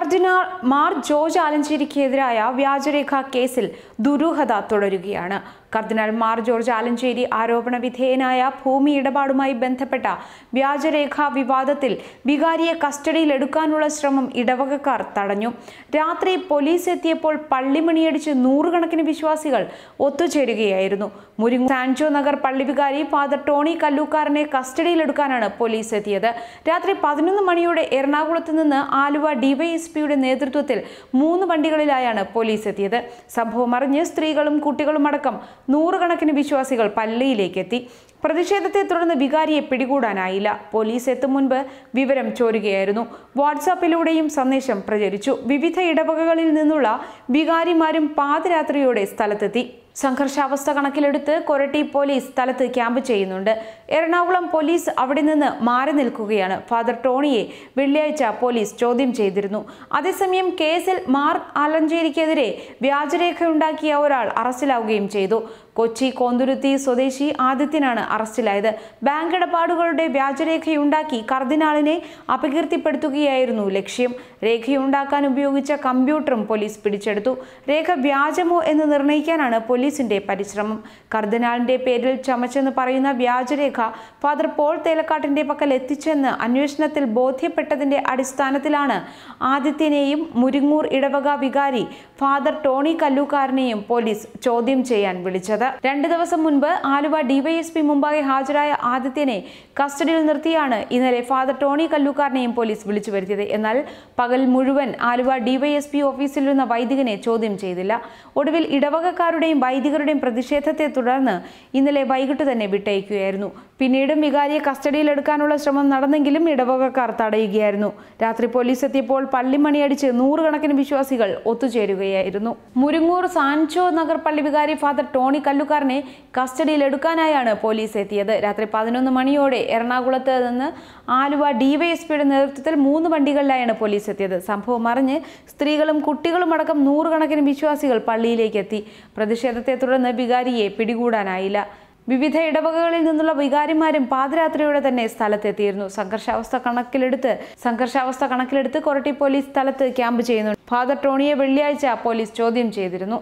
കർദിനാൾ Mar George ആലഞ്ചേരിക്കെതിരായ വ്യാജരേഖ കേസിൽ ദുരൂഹത തുടരുകയാണ് കർദിനാൾ മാർ ജോർജ് ആലഞ്ചേരി ആരോപണ വിധേയനായ ഭൂമി ഇടപാടുമായി ബന്ധപ്പെട്ട വ്യാജരേഖ വിവാദത്തിൽ വികാരിയെ കസ്റ്റഡിയിലെടുക്കാനുള്ള ശ്രമം ഇടവകക്കാർ തടഞ്ഞു രാത്രി പോലീസ് എത്തിയപ്പോൾ പള്ളിമണിയടിച്ച് നൂറുകണക്കിന് വിശ്വാസികൾ ഒത്തുചേരുകയായിരുന്നു മുരിങ്ങു സാൻജോ നഗർ പള്ളി വികാരി ഫാദർ ടോണി കല്ലൂക്കാരനെ കസ്റ്റഡിയിലെടുക്കാനാണ് പോലീസ് എത്തിയത് രാത്രി പതിനൊന്ന് മണിയോടെ എറണാകുളത്ത് നിന്ന് ആലുവ ഡിവൈഎസ് പിയുടെ നേതൃത്വത്തിൽ മൂന്ന് വണ്ടികളിലായാണ് പോലീസ് എത്തിയത് സംഭവം അറിഞ്ഞ് സ്ത്രീകളും കുട്ടികളും അടക്കം നൂറുകണക്കിന് വിശ്വാസികൾ പള്ളിയിലേക്ക് എത്തി പ്രതിഷേധത്തെ തുടർന്ന് വികാരിയെ പിടികൂടാനായില്ല പോലീസ് എത്തും മുൻപ് വിവരം ചോരുകയായിരുന്നു വാട്സാപ്പിലൂടെയും സന്ദേശം പ്രചരിച്ചു വിവിധ ഇടവകകളിൽ നിന്നുള്ള വികാരിമാരും പാതിരാത്രിയോടെ സ്ഥലത്തെത്തി സംഘർഷാവസ്ഥ കണക്കിലെടുത്ത് കൊരട്ടി പോലീസ് സ്ഥലത്ത് ക്യാമ്പ് ചെയ്യുന്നുണ്ട് എറണാകുളം പോലീസ് അവിടെ നിന്ന് മാറി നിൽക്കുകയാണ് ഫാദർ ടോണിയെ വെള്ളിയാഴ്ച പോലീസ് ചോദ്യം ചെയ്തിരുന്നു അതേസമയം കേസിൽ മാർ ആലഞ്ചേരിക്കെതിരെ വ്യാജരേഖയുണ്ടാക്കിയ ഒരാൾ അറസ്റ്റിലാവുകയും ചെയ്തു കൊച്ചി കോന്തുരുത്തി സ്വദേശി ആദിത്യനാണ് അറസ്റ്റിലായത് ബാങ്ക് ഇടപാടുകളുടെ വ്യാജരേഖയുണ്ടാക്കി കർദിനാളിനെ അപകീർത്തിപ്പെടുത്തുകയായിരുന്നു ലക്ഷ്യം രേഖയുണ്ടാക്കാൻ ഉപയോഗിച്ച കമ്പ്യൂട്ടറും പോലീസ് പിടിച്ചെടുത്തു രേഖ വ്യാജമോ എന്ന് നിർണ്ണയിക്കാനാണ് പോലീസിന്റെ പരിശ്രമം കർദിനാളിന്റെ പേരിൽ ചമച്ചെന്ന് പറയുന്ന വ്യാജരേഖ ഫാദർ പോൾ തേലക്കാട്ടിന്റെ പക്കൽ എത്തിച്ചെന്ന് അന്വേഷണത്തിൽ ബോധ്യപ്പെട്ടതിന്റെ അടിസ്ഥാനത്തിലാണ് ആദിത്യനെയും മുരിങ്ങൂർ ഇടവക വികാരി ഫാദർ ടോണി കല്ലൂക്കാരനെയും പോലീസ് ചോദ്യം ചെയ്യാൻ വിളിച്ചത് രണ്ട് ദിവസം മുൻപ് ആലുവ ഡിവൈഎസ്പി മുമ്പാകെ ഹാജരായ ആദിത്യനെ കസ്റ്റഡിയിൽ നിർത്തിയാണ് ഇന്നലെ ഫാദർ ടോണി കല്ലൂക്കാരനെയും പോലീസ് വിളിച്ചു വരുത്തിയത് എന്നാൽ പകൽ മുഴുവൻ ആലുവ ഡിവൈഎസ്പി ഓഫീസിലിരുന്ന വൈദികനെ ചോദ്യം ചെയ്തില്ല ഒടുവിൽ ഇടവകക്കാരുടെയും വൈദികരുടെയും പ്രതിഷേധത്തെ തുടർന്ന് ഇന്നലെ വൈകിട്ട് തന്നെ വിട്ടയക്കുകയായിരുന്നു പിന്നീടും വികാരിയെ കസ്റ്റഡിയിലെടുക്കാനുള്ള ശ്രമം നടന്നെങ്കിലും ഇടവകക്കാർ തടയുകയായിരുന്നു രാത്രി പോലീസ് എത്തിയപ്പോൾ പള്ളിമണിയടിച്ച് നൂറുകണക്കിന് വിശ്വാസികൾ ഒത്തുചേരുകയായിരുന്നു മുരുങ്ങൂർ സാൻചോ നഗർ പള്ളി വികാരി ഫാദർ ടോണി കല്ലുക്കാരനെ കസ്റ്റഡിയിലെടുക്കാനായാണ് പോലീസ് എത്തിയത് രാത്രി പതിനൊന്ന് മണിയോടെ എറണാകുളത്ത് നിന്ന് ആലുവ ഡിവൈഎസ്പിയുടെ നേതൃത്വത്തിൽ മൂന്ന് വണ്ടികളിലായാണ് പോലീസ് എത്തിയത് സംഭവം അറിഞ്ഞ് സ്ത്രീകളും കുട്ടികളും അടക്കം നൂറുകണക്കിന് വിശ്വാസികൾ പള്ളിയിലേക്ക് എത്തി പ്രതിഷേധത്തെ തുടർന്ന് വികാരിയെ പിടികൂടാനായില്ല വിവിധ ഇടവകകളിൽ നിന്നുള്ള വികാരിമാരും പാതിരാത്രിയോടെ തന്നെ സ്ഥലത്തെത്തിയിരുന്നു സംഘർഷാവസ്ഥ കണക്കിലെടുത്ത് സംഘർഷാവസ്ഥ കണക്കിലെടുത്ത് കൊരട്ടി പോലീസ് സ്ഥലത്ത് ക്യാമ്പ് ചെയ്യുന്നു ഫാദർ ടോണിയെ വെള്ളിയാഴ്ച പോലീസ് ചോദ്യം ചെയ്തിരുന്നു